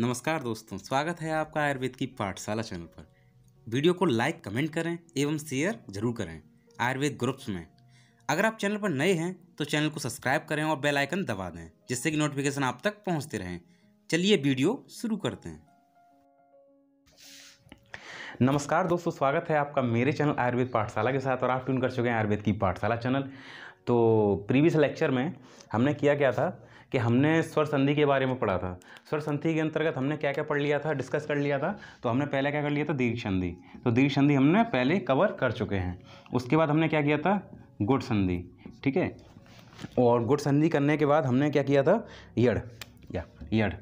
नमस्कार दोस्तों स्वागत है आपका आयुर्वेद की पाठशाला चैनल पर वीडियो को लाइक कमेंट करें एवं शेयर जरूर करें आयुर्वेद ग्रुप्स में अगर आप चैनल पर नए हैं तो चैनल को सब्सक्राइब करें और बेल आइकन दबा दें जिससे कि नोटिफिकेशन आप तक पहुंचते रहें चलिए वीडियो शुरू करते हैं नमस्कार दोस्तों स्वागत है आपका मेरे चैनल आयुर्वेद पाठशाला के साथ और आप ट्यून कर चुके हैं आयुर्वेद की पाठशाला चैनल तो प्रीवियस लेक्चर में हमने किया क्या था कि हमने स्वर संधि के बारे में पढ़ा था स्वर संधि के अंतर्गत हमने क्या क्या पढ़ लिया था डिस्कस कर लिया था तो हमने पहले क्या कर लिया था दीर्घ संधि तो दीर्घ संधि हमने पहले कवर कर चुके हैं उसके बाद हमने क्या किया था गुड संधि ठीक है और गुड संधि करने के बाद हमने क्या किया था यड़ या यड़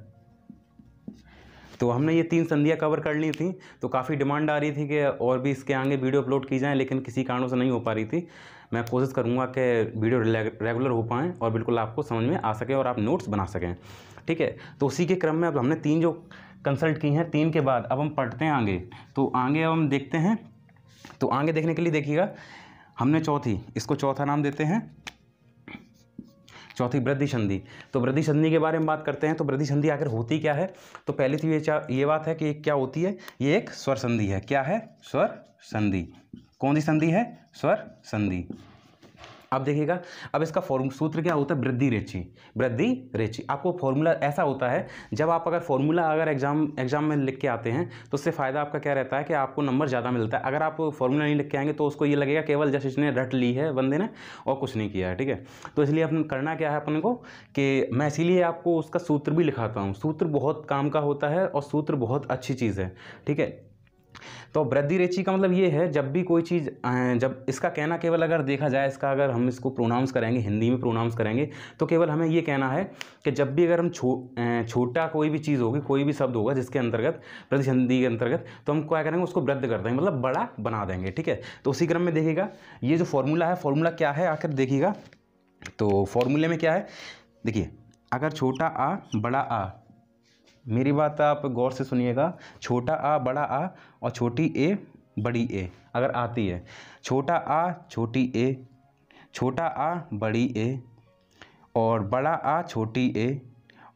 तो हमने ये तीन संधियाँ कवर कर ली थी तो काफ़ी डिमांड आ रही थी कि और भी इसके आगे वीडियो अपलोड की जाएँ लेकिन किसी कारणों से नहीं हो पा रही थी मैं कोशिश करूँगा कि वीडियो रेगुलर हो पाएँ और बिल्कुल आपको समझ में आ सके और आप नोट्स बना सकें ठीक है तो उसी के क्रम में अब हमने तीन जो कंसल्ट की हैं तीन के बाद अब हम पढ़ते हैं आगे तो आगे अब हम देखते हैं तो आगे देखने के लिए देखिएगा हमने चौथी इसको चौथा नाम देते हैं चौथी वृद्धि संधि तो वृद्धि संधि के बारे में बात करते हैं तो वृद्धि संधि आखिर होती क्या है तो पहली तो ये ये बात है कि क्या होती है ये एक स्वर संधि है क्या है स्वर संधि कौन सी संधि है स्वर संधि अब देखिएगा अब इसका फॉर्म सूत्र क्या होता है वृद्धि रेची वृद्धि रेची आपको फॉर्मूला ऐसा होता है जब आप अगर फॉर्मूला अगर एग्जाम एग्जाम में लिख के आते हैं तो उससे फ़ायदा आपका क्या रहता है कि आपको नंबर ज़्यादा मिलता है अगर आप फॉर्मूला नहीं लिख के आएंगे तो उसको ये लगेगा केवल जस्ट इसने रट ली है बंदे ने और कुछ नहीं किया है ठीक है तो इसलिए अपन करना क्या है अपन को कि मैं इसीलिए आपको उसका सूत्र भी लिखाता हूँ सूत्र बहुत काम का होता है और सूत्र बहुत अच्छी चीज़ है ठीक है तो वृद्धि रेची का मतलब ये है जब भी कोई चीज़ जब इसका कहना केवल अगर देखा जाए इसका अगर हम इसको प्रोनाउंस करेंगे हिंदी में प्रोनाउंस करेंगे तो केवल हमें ये कहना है कि जब भी अगर हम छो छोटा कोई भी चीज़ होगी कोई भी शब्द होगा जिसके अंतर्गत प्रतिसंधि के अंतर्गत तो हम क्या करेंगे उसको वृद्ध कर देंगे मतलब बड़ा बना देंगे ठीक है तो उसी क्रम में देखिएगा ये जो फॉर्मूला है फॉर्मूला क्या है आखिर देखिएगा तो फॉर्मूले में क्या है देखिए अगर छोटा आ बड़ा आ मेरी बात आप गौर से सुनिएगा छोटा आ बड़ा आ और छोटी ए बड़ी ए अगर आती है छोटा आ छोटी ए छोटा आ बड़ी ए और बड़ा आ छोटी ए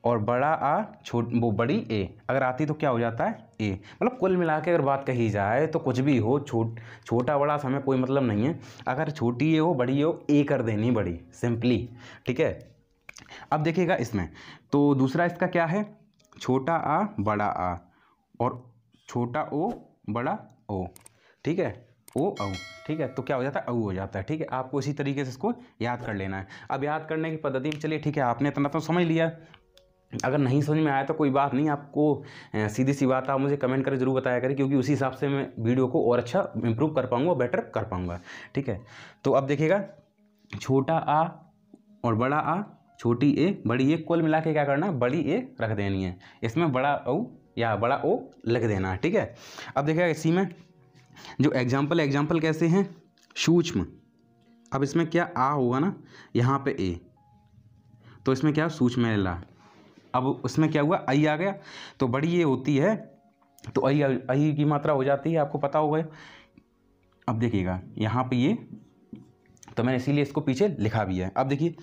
और बड़ा आ छोट वो बड़ी ए अगर आती तो क्या हो जाता है ए मतलब कुल मिला के अगर बात कही जाए तो कुछ भी हो छोट छोटा बड़ा से हमें कोई मतलब नहीं है अगर छोटी ए हो बड़ी ए हो ए कर देनी बड़ी सिंपली ठीक है अब देखिएगा इसमें तो दूसरा इसका क्या है छोटा आ बड़ा आ और छोटा ओ बड़ा ओ ठीक है ओ औ ठीक है तो क्या हो जाता है औ हो जाता है ठीक है आपको इसी तरीके से इसको याद कर लेना है अब याद करने की पद्धति में चलिए ठीक है आपने इतना तो समझ लिया अगर नहीं समझ में आया तो कोई बात नहीं आपको सीधी सी बात आप मुझे कमेंट करके ज़रूर बताया करें क्योंकि उसी हिसाब से मैं वीडियो को और अच्छा इम्प्रूव कर पाऊँगा बेटर कर पाऊँगा ठीक है तो अब देखिएगा छोटा आ और बड़ा आ छोटी ए बड़ी ए कुल मिला के क्या करना है बड़ी ए रख देनी है इसमें बड़ा ओ या बड़ा ओ लिख देना है ठीक है अब देखेगा इसी में जो एग्जाम्पल एग्जाम्पल कैसे हैं सूक्ष्म अब इसमें क्या आ होगा ना यहाँ पे ए तो इसमें क्या सूक्ष्म ला अब उसमें क्या हुआ आई आ गया तो बड़ी ए होती है तो आई आई की मात्रा हो जाती है आपको पता होगा अब देखिएगा यहाँ पे ये तो मैंने इसीलिए इसको पीछे लिखा भी है अब देखिए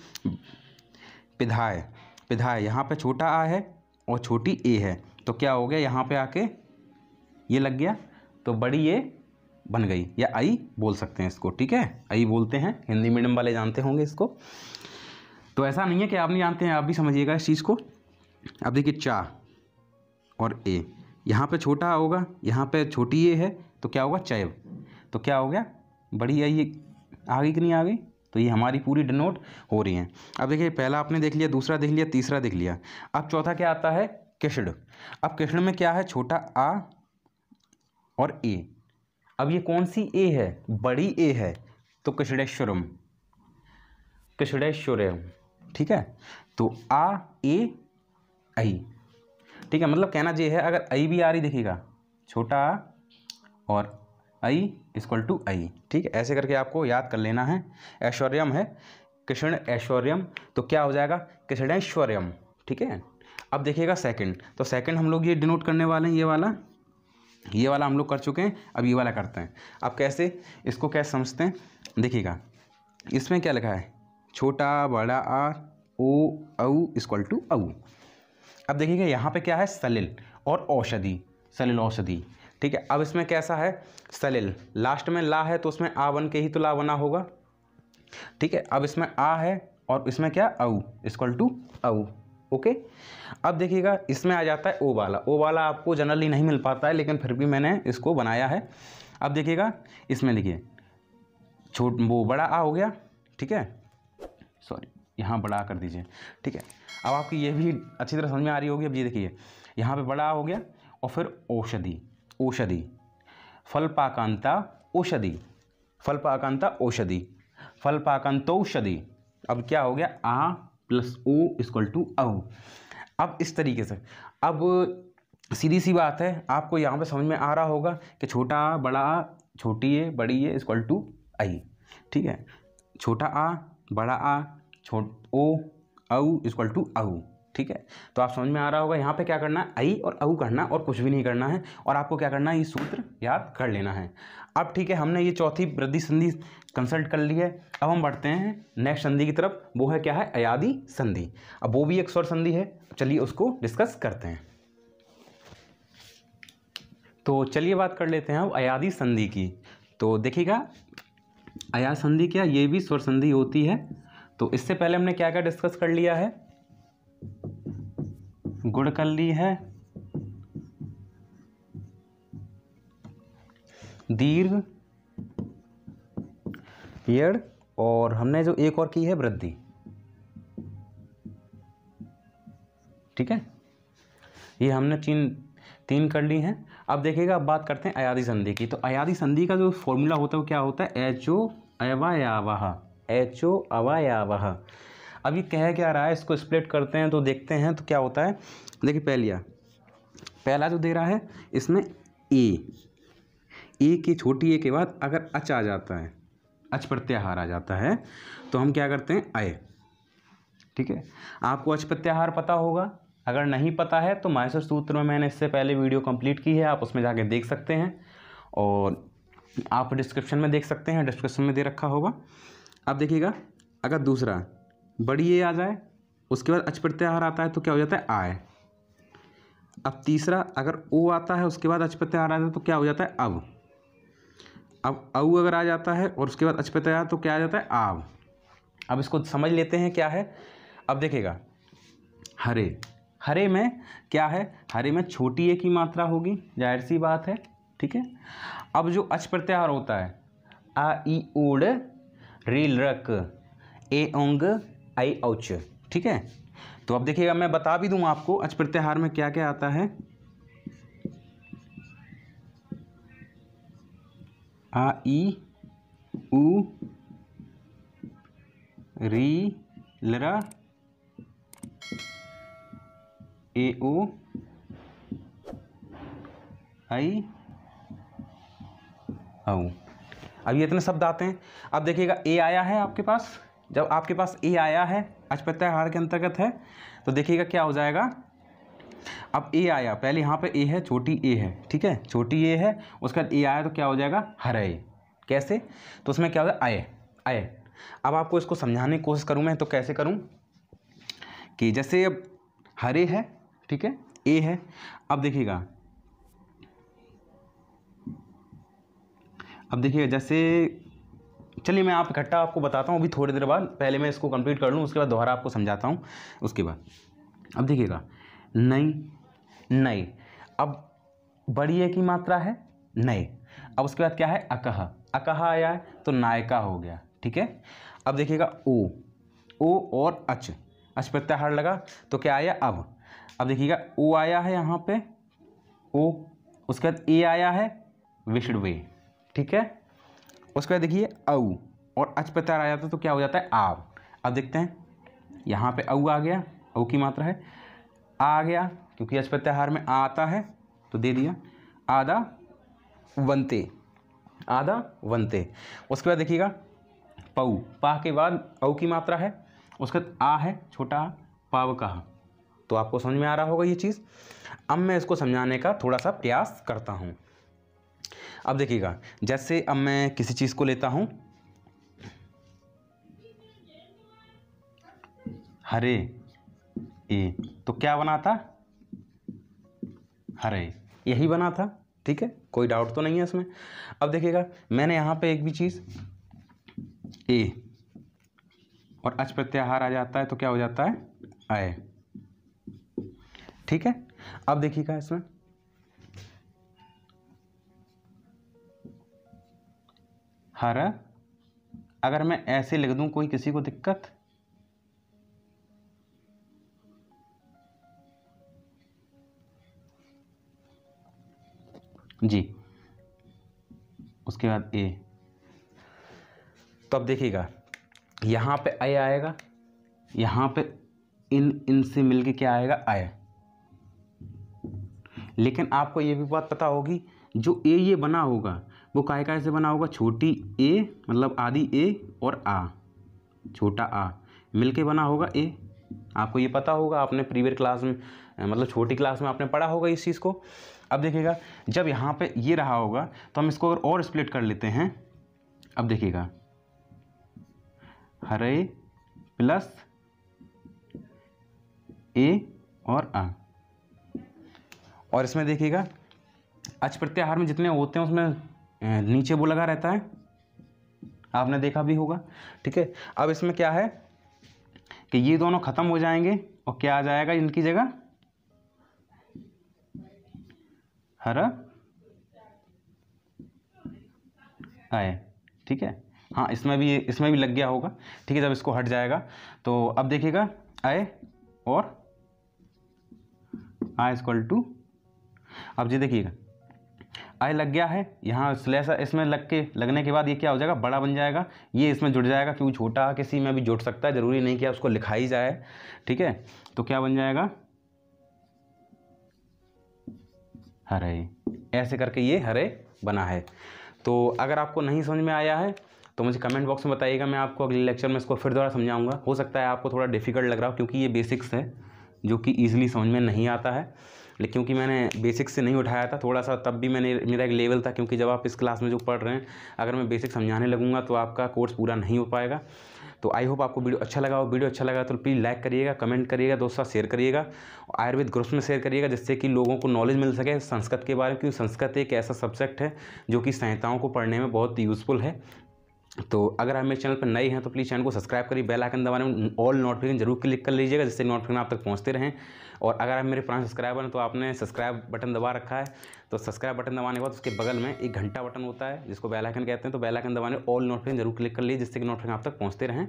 पिधाय पिधाय यहाँ पे छोटा आ है और छोटी ए है तो क्या हो गया यहाँ पे आके ये लग गया तो बड़ी ए बन गई या आई बोल सकते हैं इसको ठीक है आई बोलते हैं हिंदी मीडियम वाले जानते होंगे इसको तो ऐसा नहीं है कि आप नहीं जानते हैं आप भी समझिएगा इस चीज़ को अब देखिए चा और ए यहाँ पे छोटा होगा यहाँ पे छोटी ए है तो क्या होगा चैव तो क्या हो गया बड़ी आई आ गई कि नहीं आ गई तो ये हमारी पूरी डिनोट हो रही हैं अब देखिए पहला आपने देख लिया दूसरा देख लिया तीसरा देख लिया अब चौथा क्या आता है किशड़ अब किशड़ में क्या है छोटा आ और ए अब ये कौन सी ए है बड़ी ए है तो किशड़ेश्वरम किशड़ेश्वरम ठीक है तो आ ए आई ठीक है मतलब कहना ये है अगर आई भी आ रही देखिएगा छोटा आ और आई इसक्वल टू आई ठीक है ऐसे करके आपको याद कर लेना है ऐश्वर्यम है कृष्ण ऐश्वर्यम तो क्या हो जाएगा कृष्ण ऐश्वर्यम ठीक है अब देखिएगा सेकंड तो सेकंड हम लोग ये डिनोट करने वाले हैं ये वाला ये वाला हम लोग कर चुके हैं अब ये वाला करते हैं अब कैसे इसको कैसे समझते हैं देखिएगा इसमें क्या लिखा है छोटा बड़ा आर ओ औ इक्वल टू औ अब देखिएगा यहाँ पे क्या है सलिल और औषधि सलिल औषधि ठीक है अब इसमें कैसा है सलिल लास्ट में ला है तो उसमें आ बन के ही तो ला बना होगा ठीक है अब इसमें आ है और इसमें क्या अऊ इसक्वल टू अऊ ओके अब देखिएगा इसमें आ जाता है ओ वाला ओ वाला आपको जनरली नहीं मिल पाता है लेकिन फिर भी मैंने इसको बनाया है अब देखिएगा इसमें देखिए छोट वो बड़ा आ हो गया ठीक है सॉरी यहाँ बड़ा कर दीजिए ठीक है अब आपकी ये भी अच्छी तरह समझ में आ रही होगी अब ये देखिए यहाँ पे बड़ा आ हो गया और फिर औषधि औषधि फलपाकांता औषधि फलपाकांता औषधि फलपाकांतौषधि अब क्या हो गया आ प्लस ओ इजक्वल टू औ अब इस तरीके से अब सीधी सी बात है आपको यहाँ पे समझ में आ रहा होगा कि छोटा आ बड़ा आ छोटी है बड़ी है इजक्वल टू आई ठीक है छोटा आ बड़ा आ छोट ओ औ इजक्वल टू औ ठीक है तो आप समझ में आ रहा होगा यहाँ पे क्या करना है आई और अऊ करना और कुछ भी नहीं करना है और आपको क्या करना है ये सूत्र याद कर लेना है अब ठीक है हमने ये चौथी वृद्धि संधि कंसल्ट कर ली है अब हम बढ़ते हैं नेक्स्ट संधि की तरफ वो है क्या है अयादि संधि अब वो भी एक स्वर संधि है चलिए उसको डिस्कस करते हैं तो चलिए बात कर लेते हैं अब अयादि संधि की तो देखिएगा अयाद संधि क्या ये भी स्वर संधि होती है तो इससे पहले हमने क्या क्या डिस्कस कर लिया है गुड़ कर ली है दीर्घ पेड़ और हमने जो एक और की है वृद्धि ठीक है ये हमने तीन तीन कर ली हैं अब देखिएगा अब बात करते हैं अयाधि संधि की तो अयाधि संधि का जो फॉर्मूला होता है वो क्या होता है एच ओ अवायावह एच ओ अवायावह अभी कह क्या रहा है इसको स्प्लिट करते हैं तो देखते हैं तो क्या होता है देखिए पहलिया पहला जो दे रहा है इसमें ए ए की छोटी ए के बाद अगर अच आ जाता है अच प्रत्याहार आ जाता है तो हम क्या करते हैं अय ठीक है आपको अच प्रत्याहार पता होगा अगर नहीं पता है तो माइसर सूत्र में मैंने इससे पहले वीडियो कंप्लीट की है आप उसमें जाके देख सकते हैं और आप डिस्क्रिप्शन में देख सकते हैं डिस्क्रिप्शन में दे रखा होगा अब देखिएगा अगर दूसरा बड़ी ए आ जाए उसके बाद अच प्रत्याहार आता है तो क्या हो जाता है आय अब तीसरा अगर ओ आता है उसके बाद अच प्रत्याहार आता है तो क्या हो जाता है अब अब औ अगर आ जाता है और उसके बाद अच प्रत्याहार तो क्या आ जाता है आव अब इसको समझ लेते हैं क्या है अब देखेगा हरे हरे में क्या है हरे में छोटी ए की मात्रा होगी जाहिर सी बात है ठीक है अब जो अच प्रत्याहार होता है आ ई ओड रेल रक ए ओंग आई औच ठीक है तो अब देखिएगा मैं बता भी दूँ आपको अच प्रत्याहार में क्या क्या आता है आ ई उ री लरा ए ओ आई औ अब ये इतने शब्द आते हैं अब देखिएगा ए आया है आपके पास जब आपके पास ए आया है प्रत्याहार के अंतर्गत है तो देखिएगा क्या हो जाएगा अब ए आया पहले यहाँ पे ए है छोटी ए है ठीक है छोटी ए है उसके बाद ए आया तो क्या हो जाएगा हरे कैसे तो उसमें क्या हो जाएगा आए आए अब आपको इसको समझाने की कोशिश करूँ मैं तो कैसे करूँ कि जैसे अब हरे है ठीक है ए है अब देखिएगा अब देखिएगा जैसे चलिए मैं आप इकट्ठा आपको बताता हूँ अभी थोड़ी देर बाद पहले मैं इसको कंप्लीट कर लूँ उसके बाद दोबारा आपको समझाता हूँ उसके बाद अब देखिएगा नई नई अब बड़ी ए की मात्रा है नए अब उसके बाद क्या है अकह अकह आया है तो नायका हो गया ठीक है अब देखिएगा ओ ओ और अच अच प्रत्याहार लगा तो क्या आया अब अब देखिएगा ओ आया है यहाँ पे ओ उसके बाद ए आया है विशुडवे ठीक है उसके बाद देखिए औ और अच प्रत्यार आ जाता है तो क्या हो जाता है आव अब देखते हैं यहाँ पे औ आ गया औ की मात्रा है आ गया क्योंकि अच प्रत्याहार में आ आता है तो दे दिया आधा वनते आधा वनते उसके बाद देखिएगा पऊ पा के बाद औ की मात्रा है उसके बाद आ है छोटा पाव कहा तो आपको समझ में आ रहा होगा ये चीज़ अब मैं इसको समझाने का थोड़ा सा प्रयास करता हूँ अब देखिएगा जैसे अब मैं किसी चीज़ को लेता हूँ हरे ए तो क्या बना था हरे यही बना था ठीक है कोई डाउट तो नहीं है इसमें अब देखिएगा मैंने यहाँ पे एक भी चीज़ ए और अच प्रत्याहार आ जाता है तो क्या हो जाता है आए ठीक है अब देखिएगा इसमें हर अगर मैं ऐसे लिख दूं कोई किसी को दिक्कत जी उसके बाद ए तो अब देखिएगा यहाँ पे ए आएगा यहाँ पे इन इन से मिलके क्या आएगा आय लेकिन आपको यह भी बात पता होगी जो ए ये बना होगा वो काय काय से बना होगा छोटी ए मतलब आदि ए और आ छोटा आ मिल के बना होगा ए आपको ये पता होगा आपने प्रीवियर क्लास में मतलब छोटी क्लास में आपने पढ़ा होगा इस चीज़ को अब देखिएगा जब यहाँ पे ये रहा होगा तो हम इसको अगर और स्प्लिट कर लेते हैं अब देखिएगा हरे प्लस ए और आ और इसमें देखिएगा अच प्रत्याहार में जितने होते हैं उसमें नीचे वो लगा रहता है आपने देखा भी होगा ठीक है अब इसमें क्या है कि ये दोनों ख़त्म हो जाएंगे और क्या आ जाएगा इनकी जगह हरा आए ठीक है हाँ इसमें भी इसमें भी लग गया होगा ठीक है जब इसको हट जाएगा तो अब देखिएगा आए और आई कॉल टू अब जी देखिएगा आई लग गया है यहाँ स्लैश इसमें लग के लगने के बाद ये क्या हो जाएगा बड़ा बन जाएगा ये इसमें जुड़ जाएगा क्योंकि छोटा किसी में भी जुड़ सकता है ज़रूरी नहीं कि उसको लिखा ही जाए ठीक है तो क्या बन जाएगा हरे ऐसे करके ये हरे बना है तो अगर आपको नहीं समझ में आया है तो मुझे कमेंट बॉक्स में बताइएगा मैं आपको अगले लेक्चर में इसको फिर दोबारा समझाऊंगा हो सकता है आपको थोड़ा डिफिकल्ट लग रहा हो क्योंकि ये बेसिक्स है जो कि ईजिली समझ में नहीं आता है लेकिन क्योंकि मैंने बेसिक से नहीं उठाया था थोड़ा सा तब भी मैंने मेरा एक लेवल था क्योंकि जब आप इस क्लास में जो पढ़ रहे हैं अगर मैं बेसिक समझाने लगूँगा तो आपका कोर्स पूरा नहीं हो पाएगा तो आई होप आपको वीडियो अच्छा लगा हो वीडियो अच्छा लगा तो प्लीज़ लाइक करिएगा कमेंट करिएगा दोस्तों शेयर करिएगा आयुर्वेद ग्रुप्स में शेयर करिएगा जिससे कि लोगों को नॉलेज मिल सके संस्कृत के बारे में क्योंकि संस्कृत एक ऐसा सब्जेक्ट है जो कि संहिताओं को पढ़ने में बहुत यूज़फुल है तो अगर हम मेरे चैनल पर नए हैं तो प्लीज़ चैनल को सब्सक्राइब करिए बेल आइकन दबाने में ऑल नोटिफिकेशन जरूर क्लिक कर लीजिएगा जिससे नोटिफिकेशन आप तक पहुंचते रहें और अगर आप मेरे पुराने सब्सक्राइबर हैं तो आपने सब्सक्राइब बटन दबा रखा है तो सब्सक्राइब बटन दबाने के बाद उसके बगल में एक घंटा बटन होता है जिसको बेलाइकन कहते हैं तो बेलाइकन दबाने ऑल नोटिफिकेशन जरूर क्लिक कर लीजिए जिससे कि नोटिफिकेशन आप तक पहुँचते रहें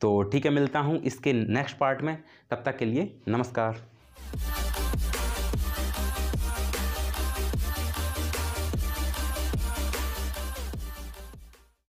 तो ठीक है मिलता हूँ इसके नेक्स्ट पार्ट में तब तक के लिए नमस्कार